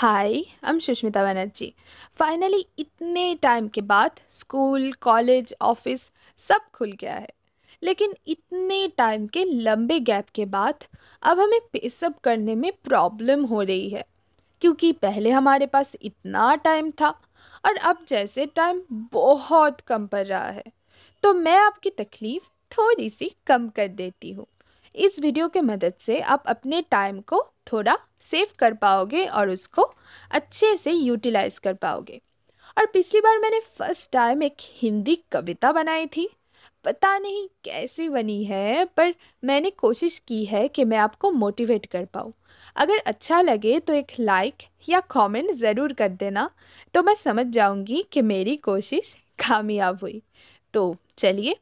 hi I am Sushmita Banerjee finally इतने time के बाद स्कूल कॉलेज ऑफिस सब खुल गया है लेकिन इतने टाइम के लंबे गैप के बाद अब हमें पेसअप करने में प्रॉब्लम हो रही है क्योंकि पहले हमारे पास इतना टाइम था और अब जैसे टाइम बहुत कम पड़ रहा है तो मैं आपकी तकलीफ़ थोड़ी सी कम कर देती हूँ इस वीडियो के मदद से आप अपने टाइम को थोड़ा सेव कर पाओगे और उसको अच्छे से यूटिलाइज़ कर पाओगे और पिछली बार मैंने फर्स्ट टाइम एक हिंदी कविता बनाई थी पता नहीं कैसी बनी है पर मैंने कोशिश की है कि मैं आपको मोटिवेट कर पाऊँ अगर अच्छा लगे तो एक लाइक या कमेंट ज़रूर कर देना तो मैं समझ जाऊँगी कि मेरी कोशिश कामयाब हुई तो चलिए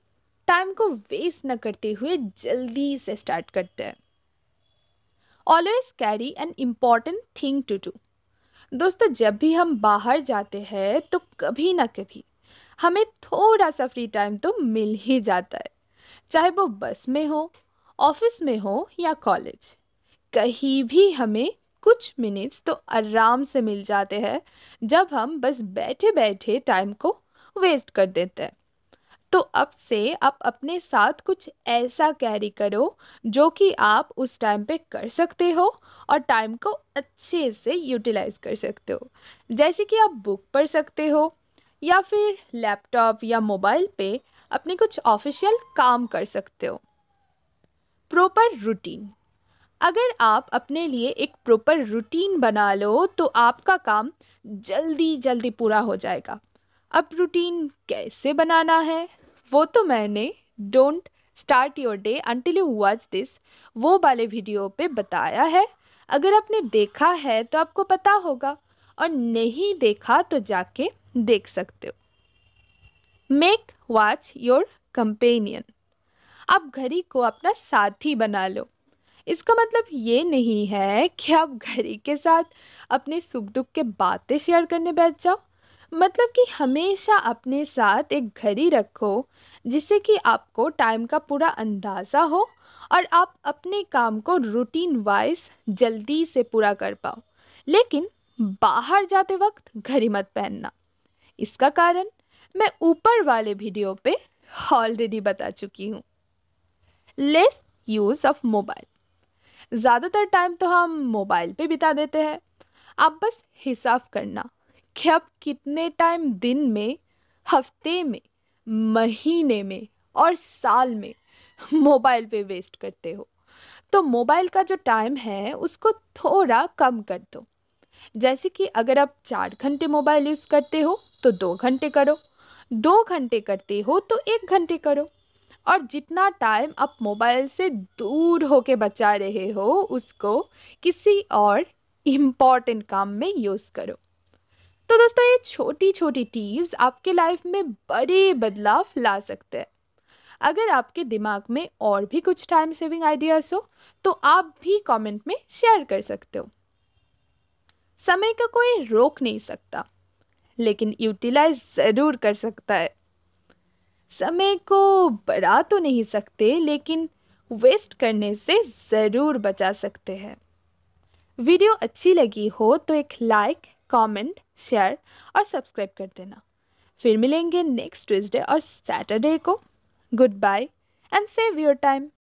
टाइम को वेस्ट न करते हुए जल्दी से स्टार्ट करते हैं always carry an important thing to do दोस्तों जब भी हम बाहर जाते हैं तो कभी ना कभी हमें थोड़ा सा फ्री टाइम तो मिल ही जाता है चाहे वो बस में हो ऑफिस में हो या कॉलेज कहीं भी हमें कुछ मिनट्स तो आराम से मिल जाते हैं जब हम बस बैठे बैठे टाइम को वेस्ट कर देते हैं तो अब से आप अपने साथ कुछ ऐसा कैरी करो जो कि आप उस टाइम पे कर सकते हो और टाइम को अच्छे से यूटिलाइज कर सकते हो जैसे कि आप बुक पढ़ सकते हो या फिर लैपटॉप या मोबाइल पे अपने कुछ ऑफिशियल काम कर सकते हो प्रॉपर रूटीन अगर आप अपने लिए एक प्रॉपर रूटीन बना लो तो आपका काम जल्दी जल्दी पूरा हो जाएगा अब रूटीन कैसे बनाना है वो तो मैंने don't start your day until you watch this वो वाले वीडियो पे बताया है अगर आपने देखा है तो आपको पता होगा और नहीं देखा तो जाके देख सकते हो मेक वॉच योर कंपेनियन आप घड़ी को अपना साथी बना लो इसका मतलब ये नहीं है कि आप घड़ी के साथ अपने सुख दुख के बातें शेयर करने बैठ जाओ मतलब कि हमेशा अपने साथ एक घड़ी रखो जिससे कि आपको टाइम का पूरा अंदाज़ा हो और आप अपने काम को रूटीन वाइज जल्दी से पूरा कर पाओ लेकिन बाहर जाते वक्त घड़ी मत पहनना इसका कारण मैं ऊपर वाले वीडियो पे ऑलरेडी बता चुकी हूँ लेस यूज़ ऑफ मोबाइल ज़्यादातर टाइम तो हम मोबाइल पे बिता देते हैं आप बस हिसाब करना कि अब कितने टाइम दिन में हफ्ते में महीने में और साल में मोबाइल पे वेस्ट करते हो तो मोबाइल का जो टाइम है उसको थोड़ा कम कर दो जैसे कि अगर आप चार घंटे मोबाइल यूज़ करते हो तो दो घंटे करो दो घंटे करते हो तो एक घंटे करो और जितना टाइम आप मोबाइल से दूर होके बचा रहे हो उसको किसी और इम्पॉर्टेंट काम में यूज़ करो तो दोस्तों ये छोटी छोटी टीप्स आपके लाइफ में बड़े बदलाव ला सकते हैं अगर आपके दिमाग में और भी कुछ टाइम सेविंग आइडियाज़ हो तो आप भी कमेंट में शेयर कर सकते हो समय का कोई रोक नहीं सकता लेकिन यूटिलाइज ज़रूर कर सकता है समय को बढ़ा तो नहीं सकते लेकिन वेस्ट करने से ज़रूर बचा सकते हैं वीडियो अच्छी लगी हो तो एक लाइक कमेंट, शेयर और सब्सक्राइब कर देना फिर मिलेंगे नेक्स्ट ट्यूसडे और सैटरडे को good bye and save your time